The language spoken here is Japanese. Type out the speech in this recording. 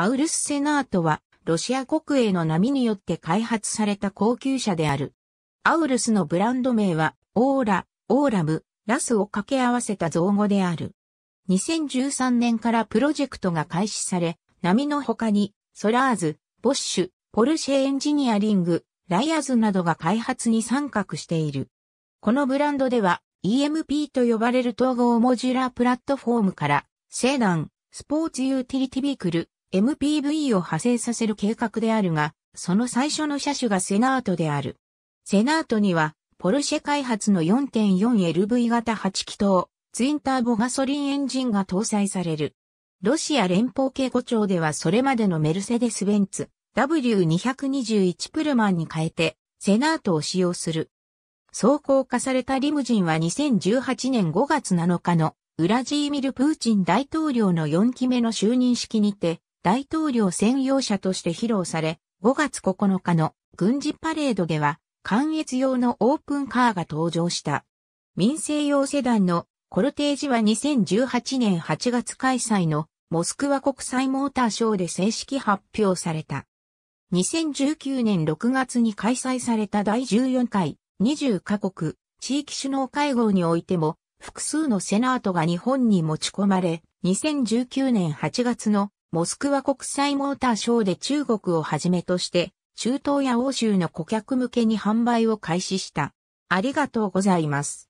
アウルスセナートは、ロシア国営の波によって開発された高級車である。アウルスのブランド名は、オーラ、オーラム、ラスを掛け合わせた造語である。2013年からプロジェクトが開始され、波の他に、ソラーズ、ボッシュ、ポルシェエンジニアリング、ライアーズなどが開発に参画している。このブランドでは、EMP と呼ばれる統合モジュラープラットフォームから、セダン、スポーツユーティリティビークル、MPV を派生させる計画であるが、その最初の車種がセナートである。セナートには、ポルシェ開発の 4.4LV 型8気筒、ツインターボガソリンエンジンが搭載される。ロシア連邦警護庁ではそれまでのメルセデス・ベンツ W221 プルマンに変えて、セナートを使用する。走行化されたリムジンは2018年5月7日のウラジーミル・プーチン大統領の4期目の就任式にて大統領専用車として披露され、5月9日の軍事パレードでは、関越用のオープンカーが登場した。民生用セダンのコルテージは2018年8月開催のモスクワ国際モーターショーで正式発表された。2019年6月に開催された第14回20カ国地域首脳会合においても複数のセナートが日本に持ち込まれ、2019年8月のモスクワ国際モーターショーで中国をはじめとして、中東や欧州の顧客向けに販売を開始した。ありがとうございます。